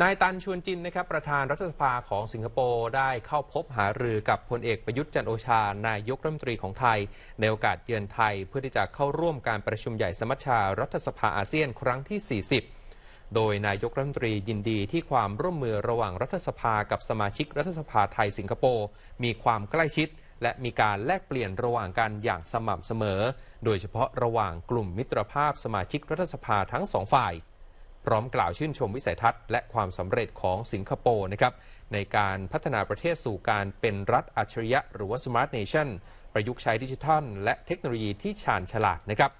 นายตันชวนจินนะครับประธานรัฐสภาของสิงคโปร์ได้เข้าพบหารือกับพลเอกประยุทธ์จันโอชา นายกรัฐมนตรีของไทยในโอกาสเยือนไทยเพื่อที่จะเข้าร่วมการประชุมใหญ่สมัชชารัฐสภาอาเซียนครั้งที่ 40 โดยนายกรัฐมนตรียินดีที่ความร่วมมือระหว่างรัฐสภากับสมาชิกรัฐสภาไทยสิงคโปร์มีความใกล้ชิด และมีการแลกเปลี่ยนระหว่างกันอย่างสม่ำเสมอ โดยเฉพาะระหว่างกลุ่มมิตรภาพสมาชิกรัฐสภาทั้งสองฝ่ายพร้อมกล่าวชื่นชมวิสัยทัศน์และความสำเร็จของสิงคโปร์นะครับในการพัฒนาประเทศสู่การเป็นรัฐอัจฉริยะหรือว่าสมาร์ทเนชั่นประยุกต์ใช้ดิจิทัลและเทคโนโลยีที่ชาญฉลาดนะครับ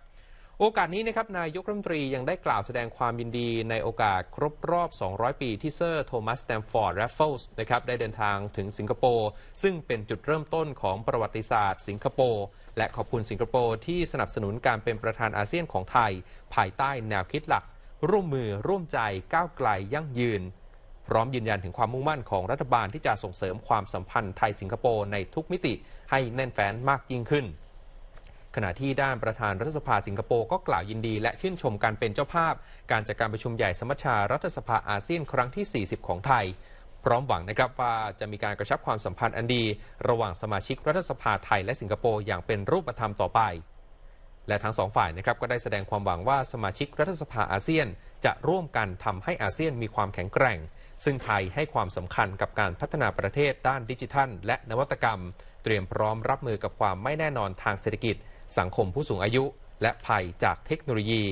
โอกาสนี้นะครับนายกรัฐมนตรียังได้กล่าวแสดงความยินดีในโอกาสครบรอบ 200 ปีที่เซอร์โทมัสแตมฟอร์ดแรฟเฟิลส์นะครับได้เดินทางถึงสิงคโปร์ซึ่งเป็นจุดเริ่มต้นของประวัติศาสตร์ สิงคโปร์และขอบคุณสิงคโปร์ที่สนับสนุนการเป็นประธานอาเซียนของไทย ภายใต้แนวคิดหลักร่วมมือร่วมใจก้าวไกลยั่งยืน พร้อมยืนยันถึงความมุ่งมั่นของรัฐบาลที่จะส่งเสริมความสัมพันธ์ไทยสิงคโปร์ในทุกมิติให้แน่นแฟ้นมากยิ่งขึ้น ขณะที่ด้านประธานรัฐสภาสิงคโปร์ก็กล่าวยินดีและชื่นชมการเป็นเจ้าภาพ การจัดการประชุมใหญ่สมัชชารัฐสภาอาเซียนครั้งที่ 40 ของไทย พร้อมหวังนะครับว่าจะมีการกระชับความสัมพันธ์อันดี ระหว่างสมาชิกรัฐสภาไทยและสิงคโปร์อย่างเป็นรูปธรรมต่อไปและทั้งสองฝ่ายนะครับก็ได้แสดงความหวังว่าสมาชิกรัฐสภาอาเซียน จะร่วมกันทำให้อาเซียนมีความแข็งแกร่ง ซึ่งไทยให้ความสำคัญกับการพัฒนาประเทศด้านดิจิทัลและนวัตกรรม เตรียมพร้อมรับมือกับความไม่แน่นอนทางเศรษฐกิจ สังคมผู้สูงอายุและภัยจากเทคโนโลยี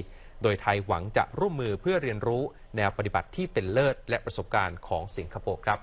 โดยไทยหวังจะร่วมมือเพื่อเรียนรู้แนวปฏิบัติที่เป็นเลิศและประสบการณ์ของสิงคโปร์ครับ